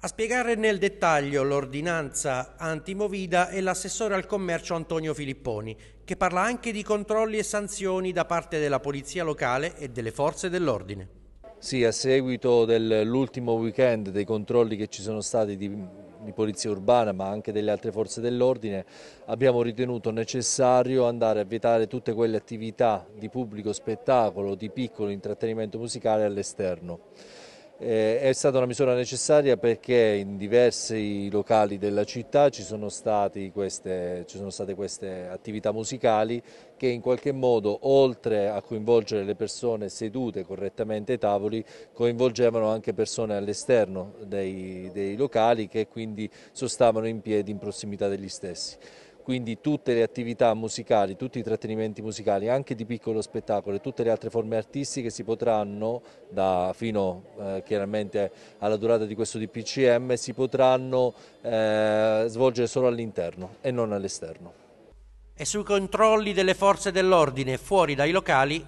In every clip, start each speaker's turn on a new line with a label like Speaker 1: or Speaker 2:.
Speaker 1: A spiegare nel dettaglio l'ordinanza antimovida è l'assessore al commercio Antonio Filipponi, che parla anche di controlli e sanzioni da parte della polizia locale e delle forze dell'ordine.
Speaker 2: Sì, a seguito dell'ultimo weekend dei controlli che ci sono stati di, di polizia urbana ma anche delle altre forze dell'ordine abbiamo ritenuto necessario andare a vietare tutte quelle attività di pubblico spettacolo, di piccolo intrattenimento musicale all'esterno. Eh, è stata una misura necessaria perché in diversi locali della città ci sono, queste, ci sono, state queste attività musicali che in qualche modo oltre a coinvolgere le persone sedute correttamente ai tavoli coinvolgevano anche persone all'esterno dei, dei locali che quindi sostavano in piedi in prossimità degli stessi quindi tutte le attività musicali, tutti i trattenimenti musicali, anche di piccolo spettacolo e tutte le altre forme artistiche si potranno, da, fino eh, chiaramente alla durata di questo DPCM, si potranno eh, svolgere solo all'interno e non all'esterno. E sui controlli delle forze dell'ordine fuori dai locali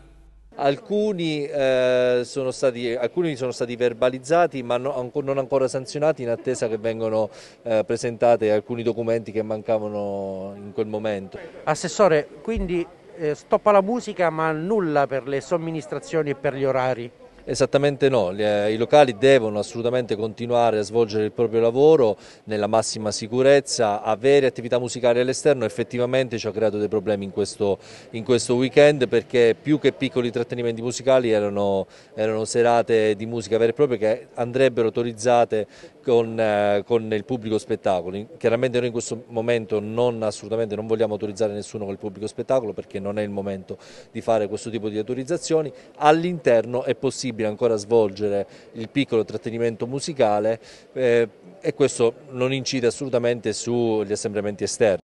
Speaker 2: Alcuni, eh, sono stati, alcuni, sono stati, verbalizzati ma no, non ancora sanzionati in attesa che vengano eh, presentati alcuni documenti che mancavano in quel momento. Assessore, quindi eh, stoppa la musica ma nulla per le somministrazioni e per gli orari? Esattamente no, i locali devono assolutamente continuare a svolgere il proprio lavoro nella massima sicurezza, avere attività musicali all'esterno effettivamente ci ha creato dei problemi in questo, in questo weekend perché più che piccoli trattenimenti musicali erano, erano, serate di musica vera e propria che andrebbero autorizzate con, eh, con il pubblico spettacolo. Chiaramente noi in questo momento non, assolutamente non vogliamo autorizzare nessuno col pubblico spettacolo perché non è il momento di fare questo tipo di autorizzazioni, all'interno è possibile possibile ancora svolgere il piccolo trattenimento musicale eh, e questo non incide assolutamente sugli assembramenti esterni.